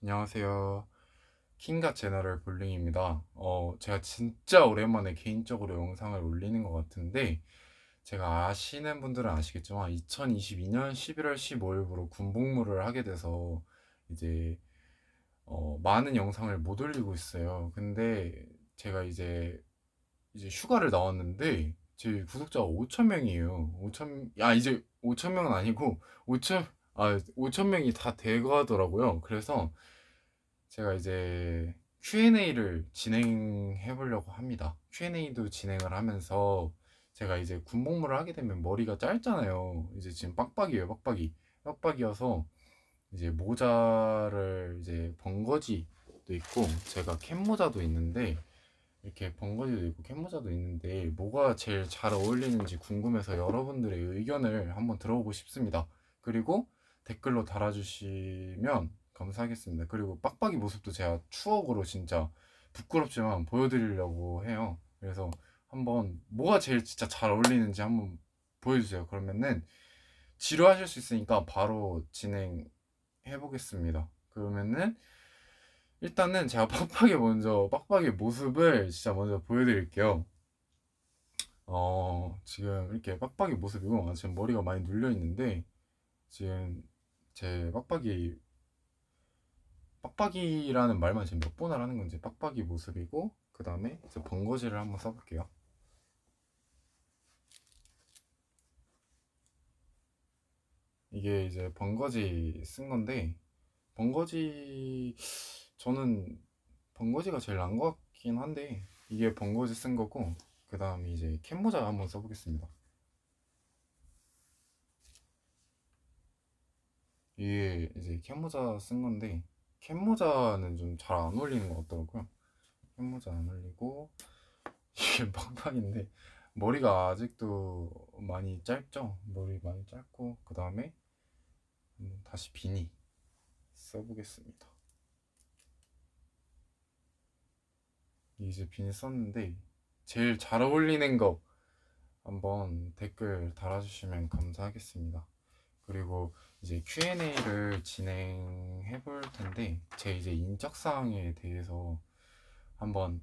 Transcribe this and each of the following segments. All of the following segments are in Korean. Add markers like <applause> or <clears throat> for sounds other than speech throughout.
안녕하세요. 킹가 채널의 볼링입니다. 어, 제가 진짜 오랜만에 개인적으로 영상을 올리는 것 같은데 제가 아시는 분들은 아시겠지만 2022년 11월 15일부로 군복무를 하게 돼서 이제 어, 많은 영상을 못 올리고 있어요. 근데 제가 이제 이제 휴가를 나왔는데 제 구독자가 5천 명이에요. 5천 야 아, 이제 5천 명은 아니고 5천 아, 5천 명이 다 대거하더라고요. 그래서 제가 이제 Q&A를 진행해 보려고 합니다. Q&A도 진행을 하면서 제가 이제 군복무를 하게 되면 머리가 짧잖아요. 이제 지금 빡빡이에요, 빡빡이. 빡빡이어서 이제 모자를 이제 번거지도 있고 제가 캡모자도 있는데 이렇게 번거지도 있고 캡모자도 있는데 뭐가 제일 잘 어울리는지 궁금해서 여러분들의 의견을 한번 들어보고 싶습니다. 그리고 댓글로 달아주시면 감사하겠습니다. 그리고 빡빡이 모습도 제가 추억으로 진짜 부끄럽지만 보여드리려고 해요. 그래서 한번 뭐가 제일 진짜 잘 어울리는지 한번 보여주세요. 그러면은 지루하실 수 있으니까 바로 진행해 보겠습니다. 그러면은 일단은 제가 <laughs> 빡빡이 먼저 빡빡이 모습을 진짜 먼저 보여드릴게요. 어 지금 이렇게 빡빡이 모습이고 아, 지금 머리가 많이 눌려 있는데 지금 제 빡빡이 빡빡이라는 말만 지금 몇번을하는 건지 빡빡이 모습이고 그 다음에 이제 번거지를 한번 써볼게요 이게 이제 번거지 쓴 건데 번거지 저는 번거지가 제일 난 것 같긴 한데 이게 번거지 쓴 거고 그 다음에 이제 캔모자 한번 써보겠습니다 이게 이제 캔모자쓴 건데 캔모자는좀 잘 안 어울리는 것 같더라고요 캔모자안 어울리고 <laughs> 이게 팡팡인데 머리가 아직도 많이 짧죠 머리 많이 짧고 그 다음에 다시 비니 써보겠습니다 이제 비니 썼는데 제일 잘 어울리는 거 한번 댓글 달아주시면 감사하겠습니다 그리고 이제 Q&A를 진행해 볼 텐데 제 이제 인적 사항에 대해서 한번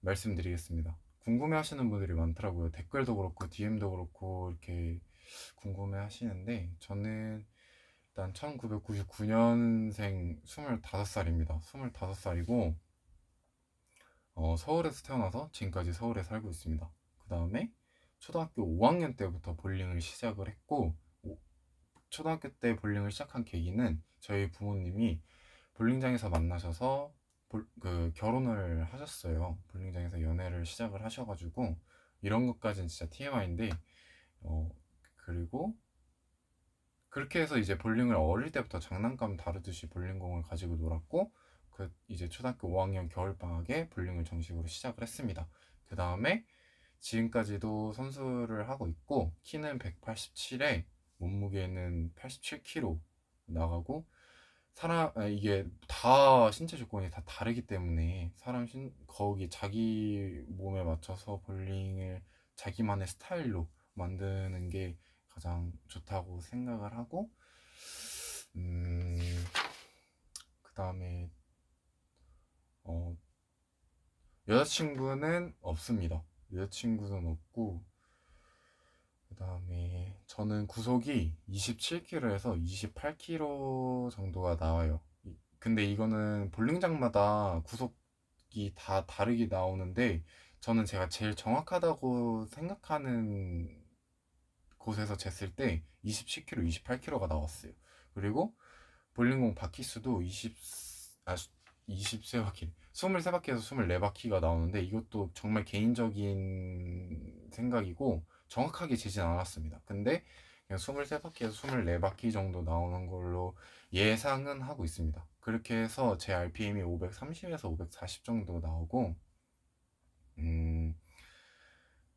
말씀드리겠습니다. 궁금해 하시는 분들이 많더라고요. 댓글도 그렇고 DM도 그렇고 이렇게 궁금해 하시는데 저는 일단 1999년생 25살입니다. 25살이고 어, 서울에서 태어나서 지금까지 서울에 살고 있습니다. 그 다음에 초등학교 5학년 때부터 볼링을 시작을 했고 초등학교 때 볼링을 시작한 계기는 저희 부모님이 볼링장에서 만나셔서 볼, 그 결혼을 하셨어요. 볼링장에서 연애를 시작을 하셔가지고 이런 것까지는 진짜 TMI인데 어 그리고 그렇게 해서 이제 볼링을 어릴 때부터 장난감 다루듯이 볼링공을 가지고 놀았고 그 이제 초등학교 5학년 겨울 방학에 볼링을 정식으로 시작을 했습니다. 그 다음에 지금까지도 선수를 하고 있고 키는 187에 몸무게는 87kg 나가고 사람 아, 이게 다 신체 조건이 다 다르기 때문에 사람 신 거기 자기 몸에 맞춰서 볼링을 자기만의 스타일로 만드는 게 가장 좋다고 생각을 하고 음, 그 다음에 어, 여자친구는 없습니다. 여자친구는 없고 그다음에 저는 구속이 27km에서 28km 정도가 나와요. 근데 이거는 볼링장마다 구속이 다 다르게 나오는데 저는 제가 제일 정확하다고 생각하는 곳에서 쟀을 때 27km, 28km가 나왔어요. 그리고 볼링공 바퀴수도 20, 아, 23바퀴, 23바퀴에서 24바퀴가 나오는데 이것도 정말 개인적인 생각이고 정확하게 재진 않았습니다. 근데 그냥 23바퀴에서 24바퀴 정도 나오는 걸로 예상은 하고 있습니다. 그렇게 해서 제 RPM이 530에서 540 정도 나오고 음,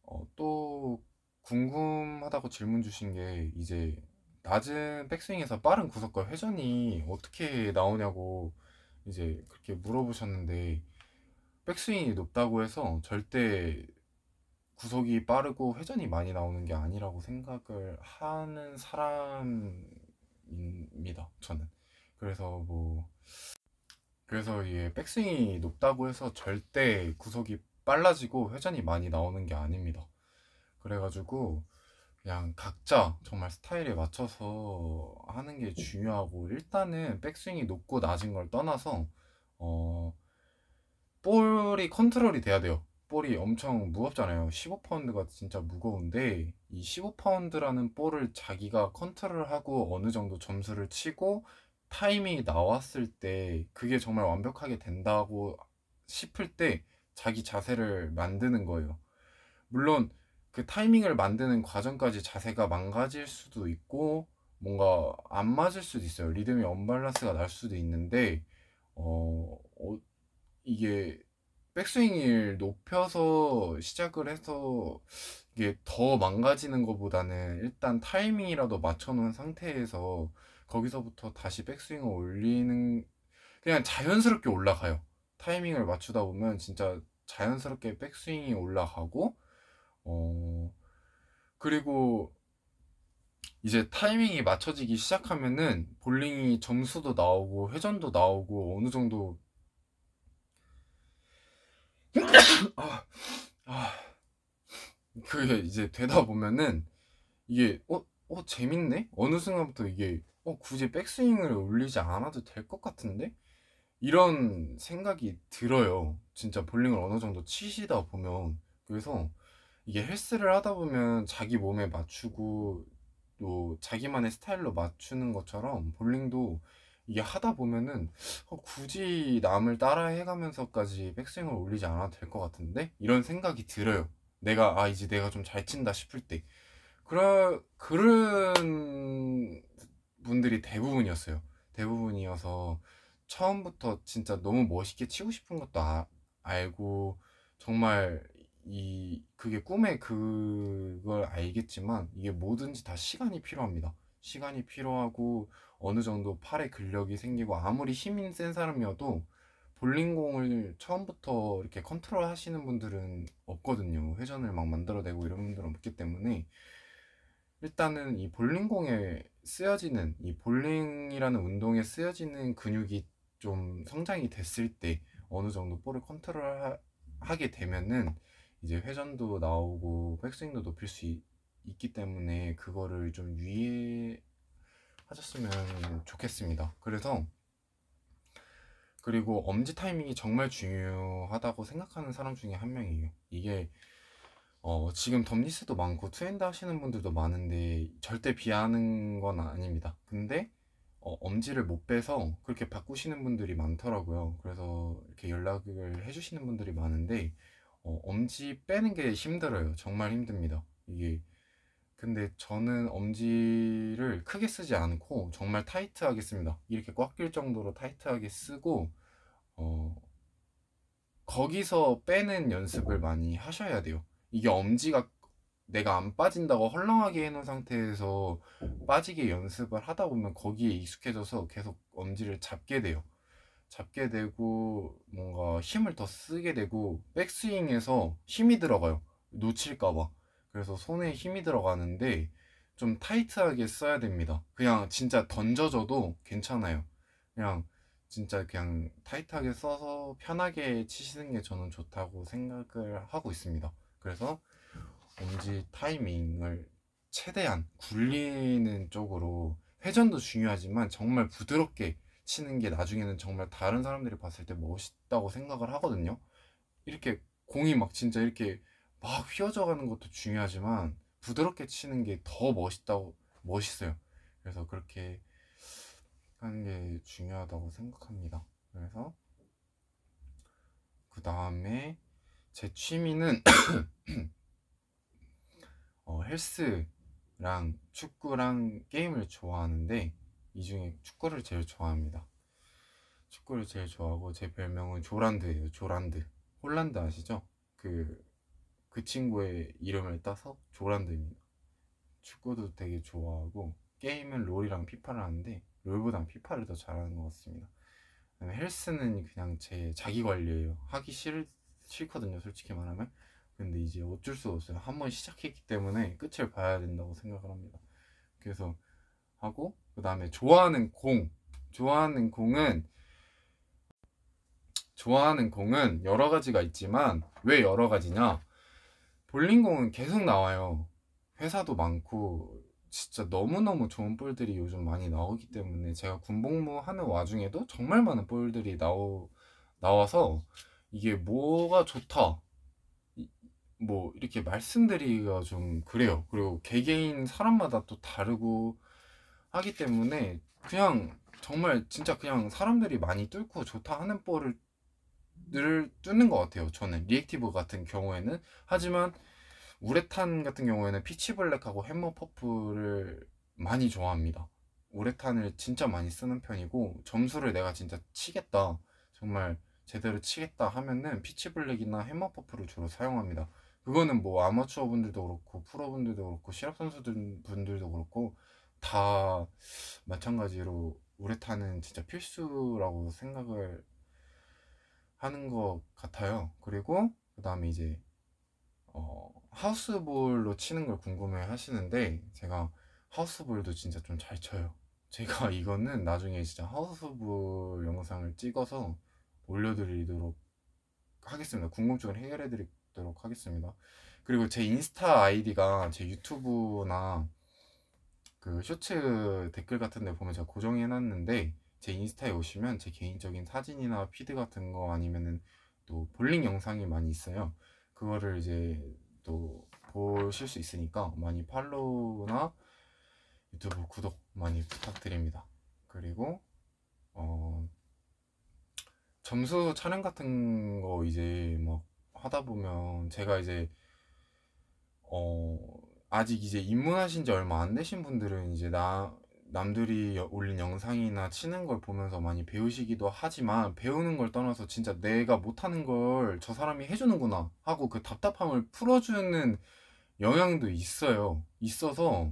어, 또 궁금하다고 질문 주신 게 이제 낮은 백스윙에서 빠른 구속과 회전이 어떻게 나오냐고 이제 그렇게 물어보셨는데 백스윙이 높다고 해서 절대 구속이 빠르고 회전이 많이 나오는 게 아니라고 생각을 하는 사람입니다. 저는. 그래서 뭐 그래서 이게 백스윙이 높다고 해서 절대 구속이 빨라지고 회전이 많이 나오는 게 아닙니다. 그래가지고 그냥 각자 정말 스타일에 맞춰서 하는 게 중요하고 일단은 백스윙이 높고 낮은 걸 떠나서 어 볼이 컨트롤이 돼야 돼요. 볼이 엄청 무겁잖아요. 15파운드가 진짜 무거운데 이 15파운드라는 볼을 자기가 컨트롤하고 어느 정도 점수를 치고 타이밍이 나왔을 때 그게 정말 완벽하게 된다고 싶을 때 자기 자세를 만드는 거예요. 물론 그 타이밍을 만드는 과정까지 자세가 망가질 수도 있고 뭔가 안 맞을 수도 있어요. 리듬이 언밸런스가 날 수도 있는데 어, 어 이게 백스윙을 높여서 시작을 해서 이게 더 망가지는 것보다는 일단 타이밍이라도 맞춰놓은 상태에서 거기서부터 다시 백스윙을 올리는 그냥 자연스럽게 올라가요. 타이밍을 맞추다 보면 진짜 자연스럽게 백스윙이 올라가고 어 그리고 이제 타이밍이 맞춰지기 시작하면은 볼링이 점수도 나오고 회전도 나오고 어느 정도 아, 아, 그게 이제 되다 보면은 이게 어, 어 재밌네? 어느 순간부터 이게 어 굳이 백스윙을 올리지 않아도 될 것 같은데? 이런 생각이 들어요. 진짜 볼링을 어느 정도 치시다 보면 그래서 이게 헬스를 하다 보면 자기 몸에 맞추고 또 자기만의 스타일로 맞추는 것처럼 볼링도 이게 하다 보면은 어, 굳이 남을 따라해가면서까지 백스윙을 올리지 않아도 될 것 같은데 이런 생각이 들어요. 내가 아 이제 내가 좀 잘 친다 싶을 때 그런 그런 분들이 대부분이었어요. 대부분이어서 처음부터 진짜 너무 멋있게 치고 싶은 것도 아, 알고 정말 이 그게 꿈의 그걸 알겠지만 이게 뭐든지 다 시간이 필요합니다. 시간이 필요하고 어느 정도 팔에 근력이 생기고 아무리 힘인센 사람이어도 볼링공을 처음부터 이렇게 컨트롤 하시는 분들은 없거든요. 회전을 막 만들어내고 이런 분들은 없기 때문에 일단은 이 볼링공에 쓰여지는 이 볼링이라는 운동에 쓰여지는 근육이 좀 성장이 됐을 때 어느 정도 볼을 컨트롤 하게 되면은 이제 회전도 나오고 백스윙도 높일 수 있, 기 때문에 그거를 좀유의 하셨으면 좋겠습니다. 그래서 그리고 엄지 타이밍이 정말 중요하다고 생각하는 사람 중에 한 명이에요. 이게 어, 지금 덤리스도 많고 투엔드 하시는 분들도 많은데 절대 비하는 건 아닙니다. 근데 어, 엄지를 못 빼서 그렇게 바꾸시는 분들이 많더라고요. 그래서 이렇게 연락을 해주시는 분들이 많은데 어, 엄지 빼는 게 힘들어요. 정말 힘듭니다. 이게 근데 저는 엄지를 크게 쓰지 않고 정말 타이트하게 씁니다. 이렇게 꽉 낄 정도로 타이트하게 쓰고 어, 거기서 빼는 연습을 많이 하셔야 돼요. 이게 엄지가 내가 안 빠진다고 헐렁하게 해놓은 상태에서 빠지게 연습을 하다 보면 거기에 익숙해져서 계속 엄지를 잡게 돼요. 잡게 되고 뭔가 힘을 더 쓰게 되고 백스윙에서 힘이 들어가요. 놓칠까봐. 그래서 손에 힘이 들어가는데 좀 타이트하게 써야 됩니다. 그냥 진짜 던져줘도 괜찮아요. 그냥 진짜 그냥 타이트하게 써서 편하게 치시는 게 저는 좋다고 생각을 하고 있습니다. 그래서 엄지 타이밍을 최대한 굴리는 쪽으로 회전도 중요하지만 정말 부드럽게 치는 게 나중에는 정말 다른 사람들이 봤을 때 멋있다고 생각을 하거든요. 이렇게 공이 막 진짜 이렇게 막 휘어져 가는 것도 중요하지만 부드럽게 치는 게 더 멋있다고 멋있어요. 그래서 그렇게 하는 게 중요하다고 생각합니다. 그래서 그 다음에 제 취미는 <clears throat> 어, 헬스랑 축구랑 게임을 좋아하는데 이 중에 축구를 제일 좋아합니다. 축구를 제일 좋아하고 제 별명은 조란드예요. 조란드. 홀란드 아시죠? 그그 친구의 이름을 따서 조란드입니다. 축구도 되게 좋아하고 게임은 롤이랑 피파를 하는데 롤보단 피파를 더 잘하는 것 같습니다. 헬스는 그냥 제 자기 관리예요. 하기 싫 싫거든요, 솔직히 말하면. 근데 이제 어쩔 수 없어요. 한 번 시작했기 때문에 끝을 봐야 된다고 생각을 합니다. 그래서 하고 그 다음에 좋아하는 공, 좋아하는 공은 좋아하는 공은 여러 가지가 있지만 왜 여러 가지냐? 볼링공은 계속 나와요. 회사도 많고 진짜 너무너무 좋은 볼들이 요즘 많이 나오기 때문에 제가 군복무 하는 와중에도 정말 많은 볼들이 나오, 나와서 이게 뭐가 좋다 뭐 이렇게 말씀드리기가 좀 그래요 그리고 개개인 사람마다 또 다르고 하기 때문에 그냥 정말 진짜 그냥 사람들이 많이 뚫고 좋다 하는 볼을 를 뚫는 것 같아요. 저는 리액티브 같은 경우에는 하지만 우레탄 같은 경우에는 피치 블랙하고 햄머 퍼프를 많이 좋아합니다. 우레탄을 진짜 많이 쓰는 편이고 점수를 내가 진짜 치겠다 정말 제대로 치겠다 하면은 피치 블랙이나 햄머 퍼프를 주로 사용합니다. 그거는 뭐 아마추어 분들도 그렇고 프로 분들도 그렇고 실업 선수들 분들도 그렇고 다 마찬가지로 우레탄은 진짜 필수라고 생각을 하는 것 같아요. 그리고 그 다음에 이제 어, 하우스볼로 치는 걸 궁금해 하시는데 제가 하우스볼도 진짜 좀 잘 쳐요. 제가 <laughs> 이거는 나중에 진짜 하우스볼 영상을 찍어서 올려드리도록 하겠습니다. 궁금증을 해결해드리도록 하겠습니다. 그리고 제 인스타 아이디가 제 유튜브나 그 쇼츠 댓글 같은 데 보면 제가 고정해놨는데 제 인스타에 오시면 제 개인적인 사진이나 피드 같은 거 아니면은 또 볼링 영상이 많이 있어요. 그거를 이제 또 보실 수 있으니까 많이 팔로우나 유튜브 구독 많이 부탁드립니다. 그리고 어 점수 촬영 같은 거 이제 막 하다 보면 제가 이제 어 아직 이제 입문하신 지 얼마 안 되신 분들은 이제 나 남들이 올린 영상이나 치는 걸 보면서 많이 배우시기도 하지만 배우는 걸 떠나서 진짜 내가 못하는 걸 저 사람이 해주는구나 하고 그 답답함을 풀어주는 영향도 있어요. 있어서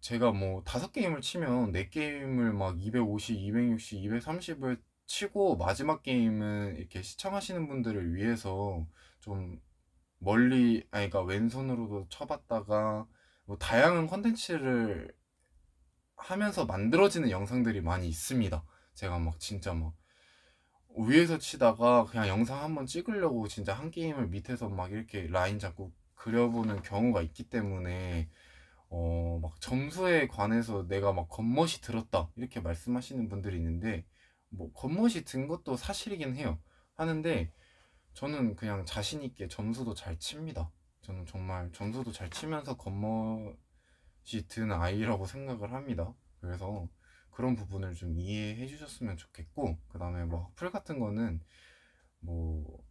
제가 뭐 다섯 게임을 치면 네 게임을 막 250, 260, 230을 치고 마지막 게임은 이렇게 시청하시는 분들을 위해서 좀 멀리 아니 그러니까 왼손으로도 쳐봤다가 뭐 다양한 컨텐츠를 하면서 만들어지는 영상들이 많이 있습니다. 제가 막 진짜 막 위에서 치다가 그냥 영상 한번 찍으려고 진짜 한 게임을 밑에서 막 이렇게 라인 잡고 그려보는 경우가 있기 때문에 어 막 점수에 관해서 내가 막 겉멋이 들었다 이렇게 말씀하시는 분들이 있는데 뭐 겉멋이 든 것도 사실이긴 해요 하는데 저는 그냥 자신 있게 점수도 잘 칩니다 저는 정말 점수도 잘 치면서 겉멋 든 아이라고 생각을 합니다. 그래서 그런 부분을 좀 이해해 주셨으면 좋겠고 그 다음에 뭐 악플 같은 거는 뭐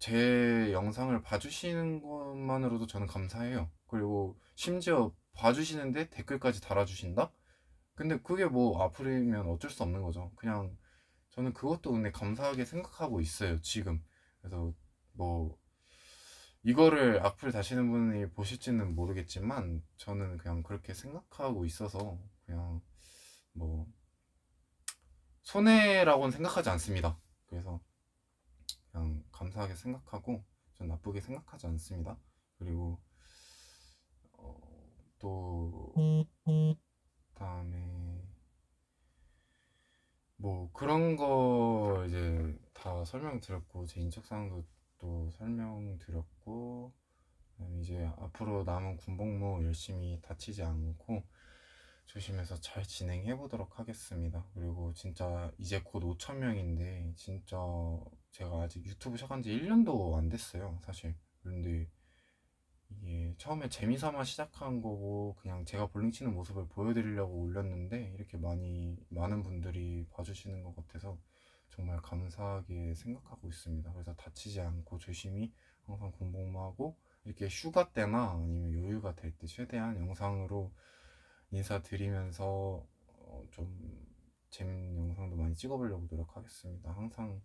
제 영상을 봐주시는 것만으로도 저는 감사해요. 그리고 심지어 봐주시는데 댓글까지 달아주신다? 근데 그게 뭐 악플이면 어쩔 수 없는 거죠. 그냥 저는 그것도 근데 감사하게 생각하고 있어요 지금. 그래서 뭐 이거를 악플 다시는 분이 보실지는 모르겠지만 저는 그냥 그렇게 생각하고 있어서 그냥 뭐 손해라고는 생각하지 않습니다. 그래서 그냥 감사하게 생각하고 전 나쁘게 생각하지 않습니다. 그리고 어, 또 다음에 뭐 그런 거 이제 다 설명 드렸고 제 인적 사항도 것 설명드렸고 이제 앞으로 남은 군복무 열심히 다치지 않고 조심해서 잘 진행해 보도록 하겠습니다. 그리고 진짜 이제 곧 5천 명인데 진짜 제가 아직 유튜브 시작한 지 1년도 안 됐어요, 사실. 그런데 이게 처음에 재미삼아 시작한 거고 그냥 제가 볼링 치는 모습을 보여드리려고 올렸는데 이렇게 많이 많은 분들이 봐주시는 것 같아서 정말 감사하게 생각하고 있습니다. 그래서 다치지 않고 조심히 항상 공복하고 이렇게 휴가 때나 아니면 여유가 될 때 최대한 영상으로 인사드리면서 어, 좀 재밌는 영상도 많이 찍어보려고 노력하겠습니다. 항상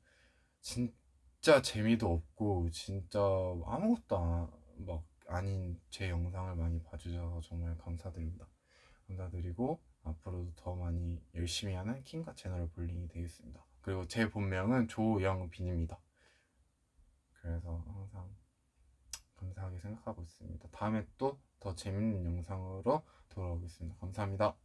진짜 재미도 없고 진짜 아무것도 아, 막 아닌 제 영상을 많이 봐주셔서 정말 감사드립니다. 감사드리고 앞으로도 더 많이 열심히 하는 킹과 채널 볼링이 되겠습니다. 그리고 제 본명은 조영빈입니다. 그래서 항상 감사하게 생각하고 있습니다. 다음에 또 더 재밌는 영상으로 돌아오겠습니다. 감사합니다.